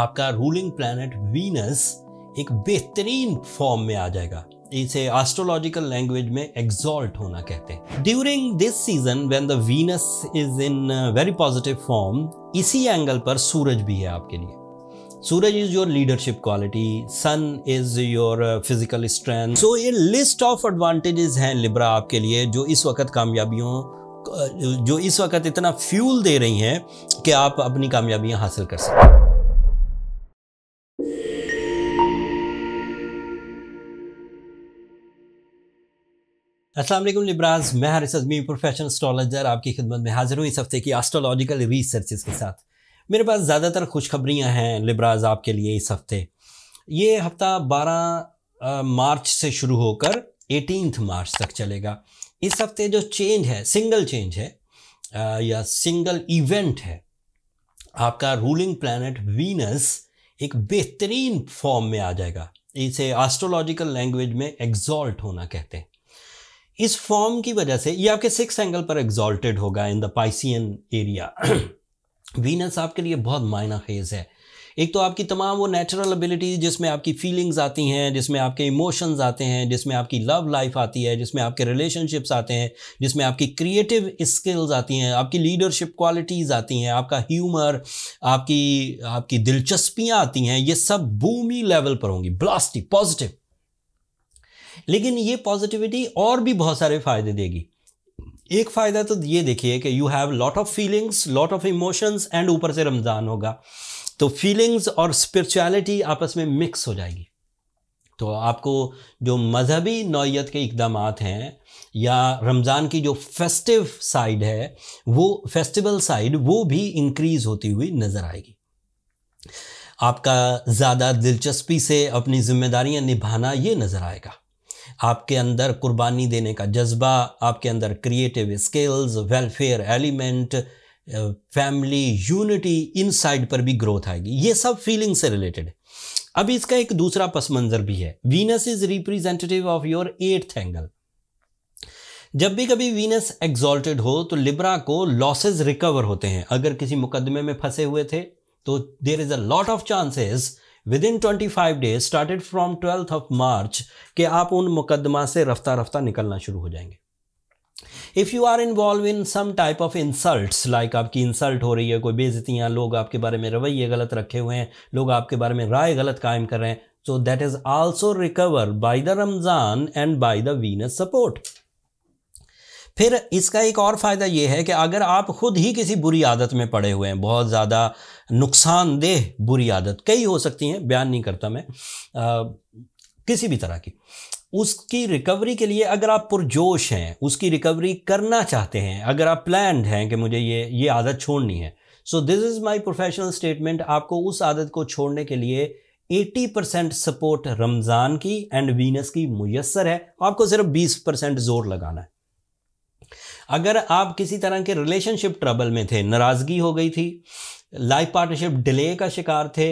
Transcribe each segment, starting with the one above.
आपका ruling planet Venus एक बेहतरीन फॉर्म में आ जाएगा इसे एस्ट्रोलॉजिकल लैंग्वेज में एग्जॉल्ट होना कहते हैं during this season when the Venus is in very positive form इसी एंगल पर सूरज भी है आपके लिए Suraj is your leadership quality sun is your physical strength so ये लिस्ट ऑफ एडवांटेजेस हैं लिब्रा आपके लिए जो इस वक्त कामयाबियों जो इस वक्त इतना फ्यूल दे रही हैं कि आप अपनी कामयाबियां हासिल कर सकें असलम लिब्राज मैं हारिस अजमी प्रोफेशनल एस्ट्रोलॉजर आपकी खिदमत में हाजिर हूँ इस हफ्ते की एस्ट्रोलॉजिकल रिसर्च के साथ मेरे पास ज़्यादातर खुशखबरियाँ हैं लिब्राज आपके लिए इस हफ्ते ये हफ्ता 12 मार्च से शुरू होकर 18 मार्च तक चलेगा इस हफ्ते जो चेंज है सिंगल चेंज है आ, या सिंगल इवेंट है आपका रूलिंग प्लानट वीनस एक बेहतरीन फॉर्म में आ जाएगा इसे आस्ट्रोलॉजिकल लैंग्वेज में एग्जॉल्ट होना कहते हैं इस फॉर्म की वजह से ये आपके सिक्स एंगल पर एग्जॉल्टेड होगा in the Piscean area Venus आपके लिए बहुत मायना खेज है एक तो आपकी तमाम वो नेचुरल एबिलिटीज जिसमें आपकी फीलिंग्स आती हैं जिसमें आपके इमोशंस आते हैं जिसमें आपकी लव लाइफ आती है जिसमें आपके रिलेशनशिप्स आते हैं जिसमें आपकी क्रिएटिव स्किल्स आती हैं आपकी लीडरशिप क्वालिटीज़ आती हैं आपका ह्यूमर आपकी आपकी दिलचस्पियाँ आती हैं ये सब भूमि लेवल पर होंगी ब्लास्टी पॉजिटिव लेकिन ये पॉजिटिविटी और भी बहुत सारे फ़ायदे देगी एक फ़ायदा तो ये देखिए कि you have lot of feelings lot of emotions and ऊपर से रमज़ान होगा तो फीलिंग्स और स्पिरिचुअलिटी आपस में मिक्स हो जाएगी तो आपको जो मजहबी नौीयत के इकदाम हैं या रमज़ान की जो फेस्टिव साइड है वो फेस्टिवल साइड वो भी इंक्रीज़ होती हुई नज़र आएगी आपका ज़्यादा दिलचस्पी से अपनी जिम्मेदारियां निभाना ये नज़र आएगा आपके अंदर कुर्बानी देने का जज्बा आपके अंदर creative skills welfare element family unity inside पर भी ग्रोथ आएगी ये सब फीलिंग से रिलेटेड है अब इसका एक दूसरा पस मंजर भी है Venus is representative of your eighth angle जब भी कभी वीनस एग्जॉल्टेड हो तो लिब्रा को लॉसेज रिकवर होते हैं अगर किसी मुकदमे में फंसे हुए थे तो there is a lot of chances within twenty five days started from twelfth of March के आप उन मुकदमा से रफ्ता रफ्ता निकलना शुरू हो जाएंगे if you are involve in some type of insults like आपकी इंसल्ट हो रही है कोई बेजतियाँ लोग आपके बारे में रवैये गलत रखे हुए हैं लोग आपके बारे में राय गलत कायम कर रहे हैं so that is also recover by the Ramzan and by the Venus support फिर इसका एक और फ़ायदा ये है कि अगर आप खुद ही किसी बुरी आदत में पड़े हुए हैं बहुत ज़्यादा नुकसानदेह बुरी आदत कई हो सकती हैं बयान नहीं करता मैं आ, किसी भी तरह की उसकी रिकवरी के लिए अगर आप पुरजोश हैं उसकी रिकवरी करना चाहते हैं अगर आप प्लान हैं कि मुझे ये ये आदत छोड़नी है so this is my professional statement आपको उस आदत को छोड़ने के लिए 80 परसेंट सपोर्ट रमज़ान की एंड वीनस की मैसर है आपको सिर्फ 20 परसेंट जोर लगाना है अगर आप किसी तरह के रिलेशनशिप ट्रबल में थे नाराज़गी हो गई थी लाइफ पार्टनरशिप डिले का शिकार थे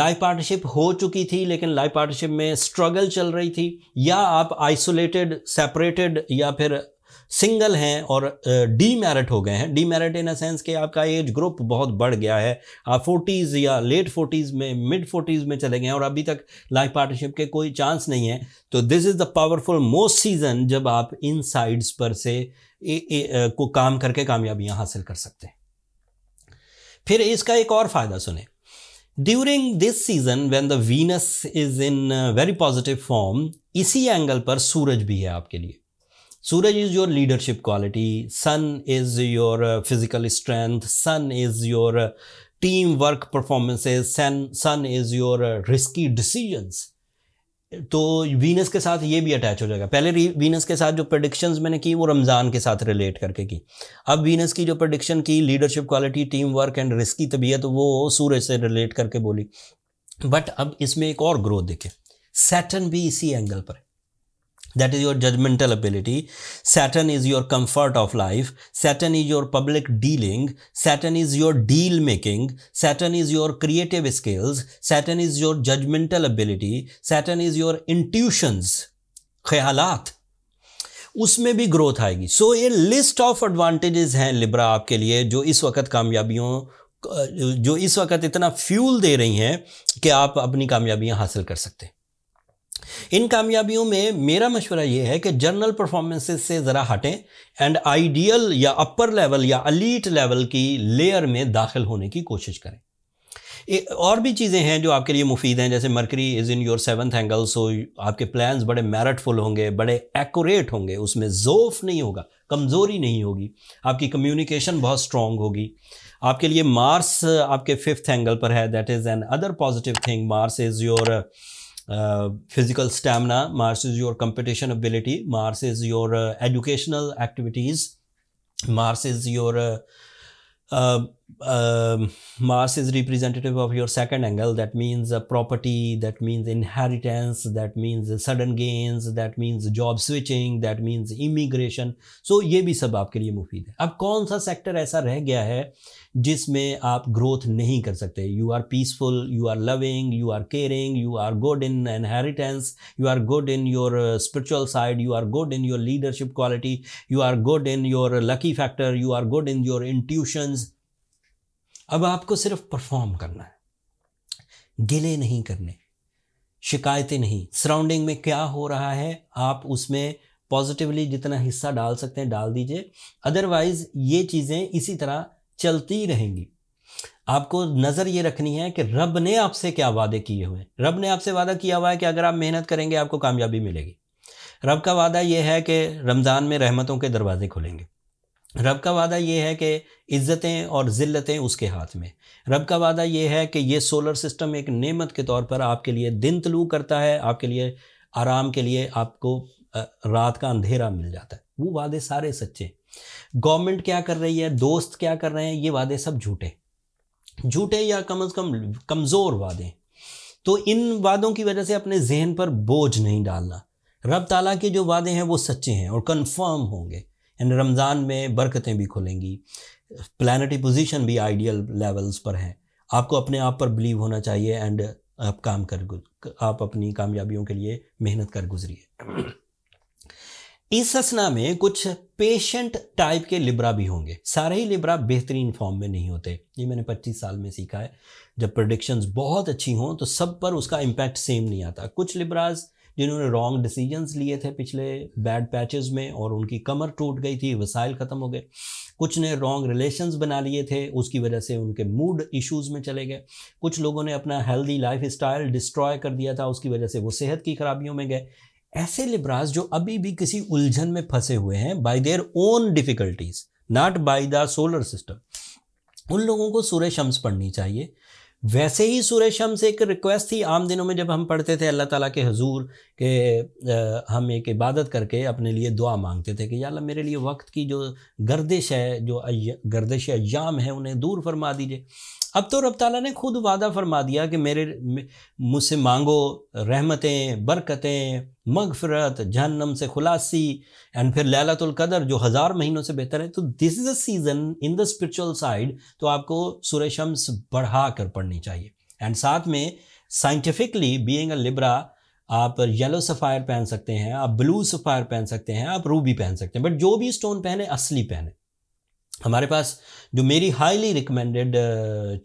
लाइफ पार्टनरशिप हो चुकी थी लेकिन लाइफ पार्टनरशिप में स्ट्रगल चल रही थी या आप आइसोलेटेड सेपरेटेड या फिर सिंगल हैं और डी हो गए हैं demerit in a sense कि आपका एज ग्रुप बहुत बढ़ गया है आप फोर्टीज़ या लेट फोर्टीज़ में मिड फोर्टीज़ में चले गए हैं और अभी तक लाइफ पार्टनरशिप के कोई चांस नहीं है तो this is the powerful most season जब आप इन साइड्स पर से ए, ए, ए, को काम करके कामयाबियाँ हासिल कर सकते हैं फिर इसका एक और फ़ायदा सुने during this season when the Venus is in very positive form इसी एंगल पर सूरज भी है आपके लिए Suraj is your leadership quality sun is your physical strength sun is your team work performances sun sun is your risky decisions तो Venus के साथ ये भी अटैच हो जाएगा पहले वीनस के साथ जो प्रडिक्शंस मैंने की वो रमज़ान के साथ रिलेट करके की अब वीनस की जो प्रडिक्शन की leadership quality team work and risky तबीयत तो वो सूरज से रिलेट करके बोली बट अब इसमें एक और ग्रोथ देखे सेटन भी इसी एंगल पर that is your judgmental ability saturn is your comfort of life saturn is your public dealing saturn is your deal making saturn is your creative skills saturn is your judgmental ability saturn is your intuitions ख्यालात उसमें भी growth आएगी so so, ये list of advantages हैं Libra आपके लिए जो इस वक्त कामयाबियों जो इस वक्त इतना फ्यूल दे रही हैं कि आप अपनी कामयाबियां हासिल कर सकते हैं इन कामयाबियों में मेरा मशवरा यह है कि जर्नल परफॉर्मेंसेस से ज़रा हटें एंड आइडियल या अपर लेवल या अलीट लेवल की लेयर में दाखिल होने की कोशिश करें और भी चीज़ें हैं जो आपके लिए मुफीद हैं जैसे Mercury is in your seventh angle so आपके प्लान्स बड़े मेरिटफुल होंगे बड़े एक्यूरेट होंगे उसमें जोफ नहीं होगा कमज़ोरी नहीं होगी आपकी कम्युनिकेशन बहुत स्ट्रॉन्ग होगी आपके लिए मार्स आपके फिफ्थ एंगल पर है that is an other positive thing Mars is your uh, physical stamina, Mars is your competition ability, Mars is your uh, educational activities, Mars is your uh, uh, uh, Mars is representative of your second angle. That means a property, that means inheritance, that means sudden gains, that means job switching, that means immigration. So ये भी सब आपके लिए मुफीद है अब कौन सा सेक्टर ऐसा रह गया है जिसमें आप ग्रोथ नहीं कर सकते you are peaceful you are loving you are caring you are good in inheritance you are good in your spiritual side you are good in your leadership quality you are good in your lucky factor you are good in your intuitions अब आपको सिर्फ perform करना है गिले नहीं करने शिकायतें नहीं सराउंडिंग में क्या हो रहा है आप उसमें पॉजिटिवली जितना हिस्सा डाल सकते हैं डाल दीजिए अदरवाइज ये चीज़ें इसी तरह चलती रहेंगी आपको नज़र ये रखनी है कि रब ने आपसे क्या वादे किए हुए हैं रब ने आपसे वादा किया हुआ है कि अगर आप मेहनत करेंगे आपको कामयाबी मिलेगी रब का वादा यह है कि रमज़ान में रहमतों के दरवाजे खुलेंगे रब का वादा ये है कि इज़्ज़तें और ज़िल्लतें उसके हाथ में रब का वादा ये है कि ये सोलर सिस्टम एक नेमत के तौर पर आपके लिए दिन तलू करता है आपके लिए आराम के लिए आपको रात का अंधेरा मिल जाता है वो वादे सारे सच्चे गवर्नमेंट क्या कर रही है दोस्त क्या कर रहे हैं ये वादे सब झूठे झूठे या कम अज़ कम कमज़ोर वादे तो इन वादों की वजह से अपने जहन पर बोझ नहीं डालना रब ताला के जो वादे हैं वो सच्चे हैं और कन्फर्म होंगे एंड रमज़ान में बरकतें भी खुलेंगी प्लानटी पोजिशन भी आइडियल लेवल्स पर हैं आपको अपने आप पर बिलीव होना चाहिए एंड आप काम कर आप अपनी कामयाबियों के लिए मेहनत कर गुजरिए इस ससना में कुछ पेशेंट टाइप के लिब्रा भी होंगे सारे ही लिब्रा बेहतरीन फॉर्म में नहीं होते ये मैंने 25 साल में सीखा है जब प्रोडिक्शंस बहुत अच्छी हों तो सब पर उसका इम्पैक्ट सेम नहीं आता कुछ लिब्राज जिन्होंने रॉन्ग डिसीजंस लिए थे पिछले बैड पैचेस में और उनकी कमर टूट गई थी वसाइल ख़त्म हो गए कुछ ने रॉन्ग रिलेशंस बना लिए थे उसकी वजह से उनके मूड इश्यूज़ में चले गए कुछ लोगों ने अपना हेल्दी लाइफ स्टाइल डिस्ट्रॉय कर दिया था उसकी वजह से वो सेहत की खराबियों में गए ऐसे लिब्रास जो अभी भी किसी उलझन में फंसे हुए हैं by their own difficulties not by the solar system उन लोगों को सूर्य शम्स पढ़नी चाहिए वैसे ही सुरेश हम से एक रिक्वेस्ट थी आम दिनों में जब हम पढ़ते थे अल्लाह ताला के हजूर के हम एक इबादत करके अपने लिए दुआ मांगते थे कि अल्लाह मेरे लिए वक्त की जो गर्दिश है जो गर्दिश अयाम है उन्हें दूर फरमा दीजिए अब तो रब ताला ने खुद वादा फरमा दिया कि मेरे मुझसे मांगो रहमतें बरकतें मगफरत जहन्नम से खुलासी एंड फिर लैलतुल कदर जो हज़ार महीनों से बेहतर है तो this is a season in the spiritual side तो आपको सूर्य शम्स बढ़ा कर पढ़नी चाहिए एंड साथ में साइंटिफिकली बीइंग अ लिब्रा आप येलो सफ़ायर पहन सकते हैं आप ब्लू सफ़ायर पहन सकते हैं आप रूबी पहन सकते हैं बट जो भी स्टोन पहने असली पहने हमारे पास जो मेरी हाईली रिकमेंडेड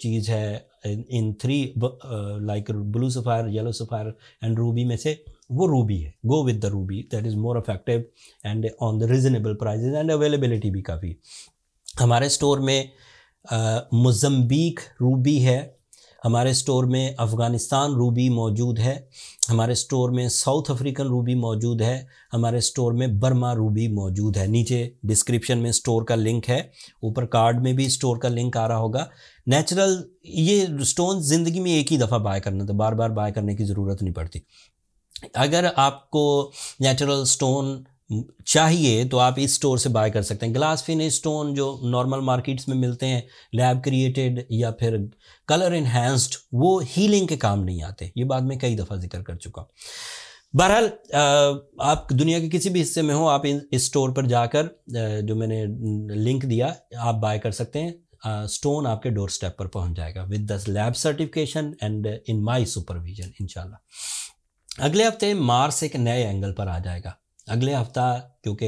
चीज़ है in three like blue sapphire yellow sapphire and ruby में से वो रूबी है go with the ruby that is more affective and on the reasonable prices and availability भी काफ़ी हमारे स्टोर में मोजम्बीक रूबी है हमारे स्टोर में अफ़गानिस्तान रूबी मौजूद है हमारे स्टोर में साउथ अफ्रीकन रूबी मौजूद है हमारे स्टोर में बर्मा रूबी मौजूद है नीचे डिस्क्रिप्शन में स्टोर का लिंक है ऊपर कार्ड में भी स्टोर का लिंक आ रहा होगा नेचुरल ये स्टोन ज़िंदगी में एक ही दफ़ा बाय करना था तो बार बार बाय करने की ज़रूरत नहीं पड़ती अगर आपको नेचुरल स्टोन चाहिए तो आप इस स्टोर से बाय कर सकते हैं ग्लास फिनिश स्टोन जो नॉर्मल मार्केट्स में मिलते हैं लैब क्रिएटेड या फिर कलर इन्हेंस्ड वो हीलिंग के काम नहीं आते ये बात मैं कई दफ़ा जिक्र कर चुका हूँ बहरहाल आप दुनिया के किसी भी हिस्से में हो आप इस स्टोर पर जाकर जो मैंने लिंक दिया आप बाय कर सकते हैं स्टोन आपके डोर स्टेप पर पहुंच जाएगा विद दस lab certification and in my supervision इनशाला अगले हफ्ते मार्स एक नए एंगल पर आ जाएगा अगले हफ्ता क्योंकि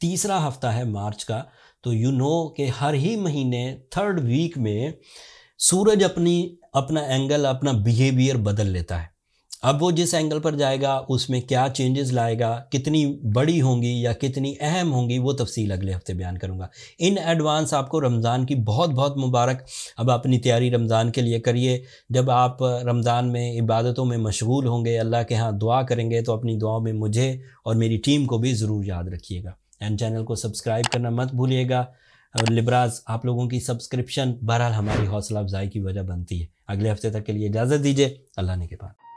तीसरा हफ्ता है मार्च का तो यू नो कि हर ही महीने थर्ड वीक में सूरज अपनी अपना एंगल अपना बिहेवियर बदल लेता है अब वो जिस एंगल पर जाएगा उसमें क्या चेंजेस लाएगा कितनी बड़ी होंगी या कितनी अहम होंगी वो तफसील अगले हफ्ते बयान करूँगा इन एडवांस आपको रमज़ान की बहुत बहुत मुबारक अब अपनी तैयारी रमज़ान के लिए करिए जब आप रमज़ान में इबादतों में मशगूल होंगे अल्लाह के यहाँ दुआ करेंगे तो अपनी दुआओं में मुझे और मेरी टीम को भी ज़रूर याद रखिएगा एंड चैनल को सब्सक्राइब करना मत भूलिएगा और लिब्राज आप लोगों की सब्सक्रिप्शन बहरहाल हमारी हौसला अफजाई की वजह बनती है अगले हफ्ते तक के लिए इजाज़त दीजिए अल्लाह ने के पास